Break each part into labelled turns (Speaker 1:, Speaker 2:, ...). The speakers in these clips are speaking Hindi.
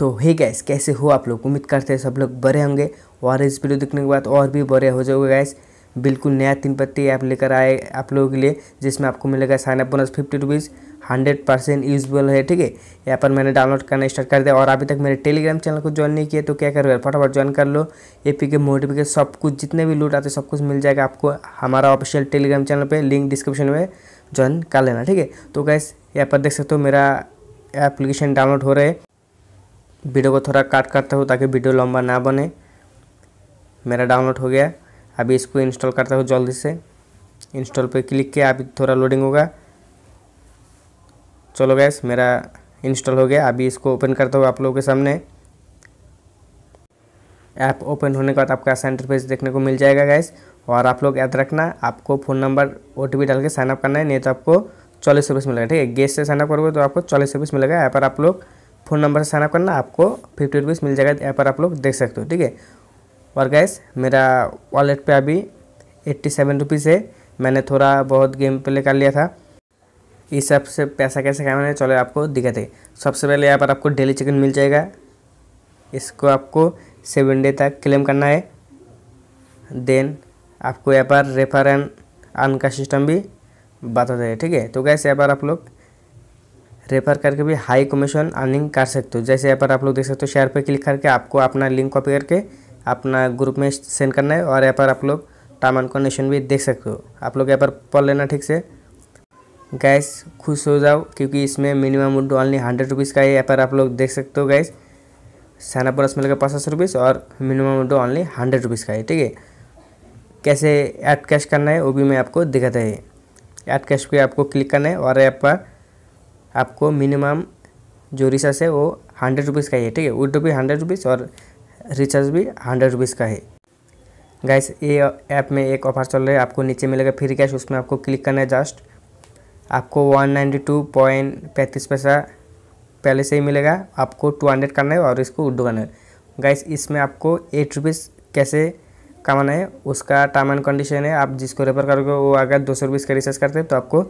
Speaker 1: तो हे गैस कैसे हो आप लोग उम्मीद करते हैं सब लोग बड़े होंगे और इस वीडियो देखने के बाद और भी बड़े हो जाओगे गैस बिल्कुल नया तीन पत्ती ऐप लेकर आए आप लोगों के लिए जिसमें आपको मिलेगा sign up bonus fifty rupees hundred percent usable है ठीक है यहाँ पर मैंने डाउनलोड करना स्टार्ट कर दिया और अभी तक मेरे टेलीग्राम चैनल को ज्वाइन नहीं किया तो क्या करो फटाफट ज्वाइन कर लो ए पी के मोटिफिकेशन सब कुछ जितने भी लूट आते सब कुछ मिल जाएगा आपको हमारा ऑफिशियल टेलीग्राम चैनल पर लिंक डिस्क्रिप्शन में ज्वाइन कर लेना ठीक है तो गैस यहाँ पर देख सकते हो मेरा एप्लीकेशन डाउनलोड हो रहा है वीडियो को थोड़ा काट करता हूँ ताकि वीडियो लंबा ना बने मेरा डाउनलोड हो गया अभी इसको इंस्टॉल करता हूँ जल्दी से इंस्टॉल पे क्लिक किया अभी थोड़ा लोडिंग होगा चलो गैस मेरा इंस्टॉल हो गया अभी इसको ओपन करता हूँ आप लोगों के सामने ऐप ओपन होने के बाद आपका सेंटर पेज देखने को मिल जाएगा गैस और आप लोग याद रखना आपको फ़ोन नंबर ओ डाल के साइनअप करना है नहीं तो आपको चालीस रुपीस मिलेगा ठीक है गेस्ट से साइनअप करोगे तो आपको चालीस रुपीस मिलेगा ऐप पर आप लोग फ़ोन नंबर से साइनअप करना आपको फिफ्टी रुपीज़ मिल जाएगा यहाँ पर आप लोग देख सकते हो ठीक है और गैस मेरा वॉलेट पे अभी एट्टी सेवन रुपीज़ है मैंने थोड़ा बहुत गेम प्ले कर लिया था इस सब से पैसा कैसे कमाना चलो आपको दिखाते सबसे पहले यहाँ पर आपको डेली चिकन मिल जाएगा इसको आपको सेवन डे तक क्लेम करना है देन आपको यहाँ पर रेफर एंड अन का सिस्टम भी बता दे ठीक है तो गैस यहाँ पर आप लोग रेफर करके भी हाई कमीशन अर्निंग कर सकते हो जैसे यहाँ पर आप लोग देख सकते हो शेयर पर क्लिक करके आपको अपना लिंक कॉपी करके अपना ग्रुप में सेंड करना है और यहाँ पर आप लोग टर्म एंड कंडीशन भी देख सकते हो आप लोग यहाँ पर पढ़ लेना ठीक से गैस खुश हो जाओ क्योंकि इसमें मिनिमम उड ऑनली हंड्रेड रुपीज़ का है यहाँ पर आप लोग देख सकते हो गैस सैना बोनस मिलकर पचास रुपीज़ और मिनिमम उड ऑनली हंड्रेड रुपीज़ का है ठीक है कैसे ऐड कैश करना है वो भी मैं आपको दिखाता है ऐड कैश पे आपको क्लिक करना है और यहाँ पर आपको मिनिमम जो रिचार्ज है वो हंड्रेड रुपीज़ का ही है ठीक है तो भी हंड्रेड रुपीज़ और रिचार्ज भी हंड्रेड रुपीज़ का है गाइस ये ऐप में एक ऑफर चल रहा है आपको नीचे मिलेगा फ्री कैश उसमें आपको क्लिक करना है जस्ट आपको वन नाइन्टी टू पॉइंट पैंतीस पैसा पहले से ही मिलेगा आपको टू हंड्रेड करना है और इसको उड्डू करना है गाइस इसमें आपको एट रुपीज़ कैसे कमाना है उसका टर्म एंड कंडीशन है आप जिसको रेफर करोगे वो अगर दो सौ रुपीज़ का रिचार्ज करते हैं तो आपको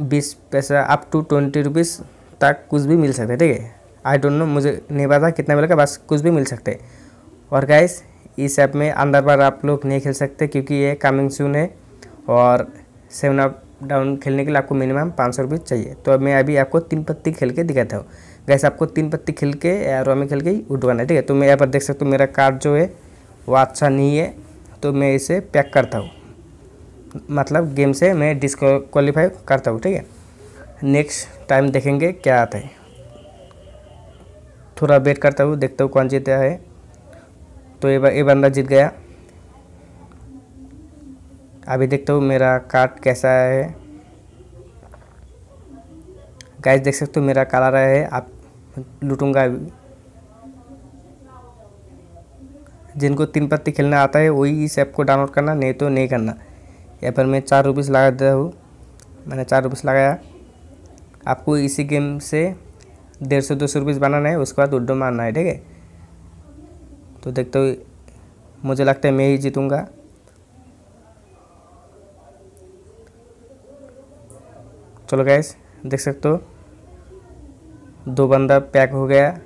Speaker 1: बीस पैसा अप टू ट्वेंटी रुपीज़ तक कुछ भी मिल सकता है ठीक है आई डोंट नो मुझे नहीं पता कितना मिलेगा बस कुछ भी मिल सकते और गाइस इस ऐप में अंदर बार आप लोग नहीं खेल सकते क्योंकि ये कमिंग सून है और सेवन अप डाउन खेलने के लिए आपको मिनिमम पाँच सौ रुपये चाहिए तो मैं अभी आपको तीन पत्ती खेल के दिखाता हूँ गैस आपको तीन पत्ती खेल के एरो में खेल के ही उठवाना है ठीक है तो मैं यहाँ पर देख सकता हूँ मेरा कार्ड जो है वो अच्छा नहीं है तो मैं इसे पैक करता हूँ मतलब गेम से मैं डिसक्वालीफाई करता हूँ ठीक है नेक्स्ट टाइम देखेंगे क्या आता है थोड़ा वेट करता हूँ देखता हूँ कौन जीता है तो ये ये बंदा जीत गया अभी देखता हूँ मेरा कार्ड कैसा है गाइस देख सकते हो मेरा काला रहा है आप लूटूंगा अभी जिनको तीन पत्ती खेलना आता है वही इस ऐप को डाउनलोड करना नहीं तो नहीं करना यहाँ पर मैं चार रुपीज़ लगा देता हूँ मैंने चार रुपीस लगाया आपको इसी गेम से डेढ़ सौ दो सौ रुपीज़ बनाना है उसके बाद उड्डो मारना है ठीक है तो देखते हुए मुझे लगता है मैं ही जीतूँगा चलो गैस देख सकते हो दो बंदा पैक हो गया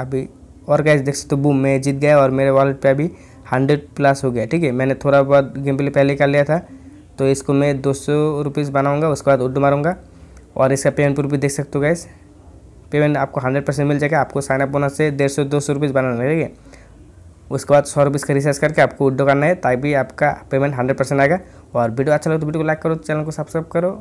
Speaker 1: अभी और गैस देख सकते हो बूम मैं जीत गया और मेरे वॉलेट पे अभी हंड्रेड प्लस हो गया ठीक है मैंने थोड़ा बहुत गेम प्ले पहले कर लिया था तो इसको मैं दो सौ रुपीज़ बनाऊँगा उसके बाद उड्डू मारूँगा और इसका पेमेंट प्रूफ भी देख सकते हो गैस पेमेंट आपको हंड्रेड परसेंट मिल जाएगा आपको साइनअप बोनस से डेढ़ सौ दो सौ रुपीज़ बनाना है ठीक है उसके बाद सौ रुपीज़ का रिचार्ज करके आपको उड्डो करना है ताकि आपका पेमेंट हंड्रेड परसेंट आएगा और वीडियो अच्छा लगे तो वीडियो को लाइक करो चैनल को सब्सक्राइब करो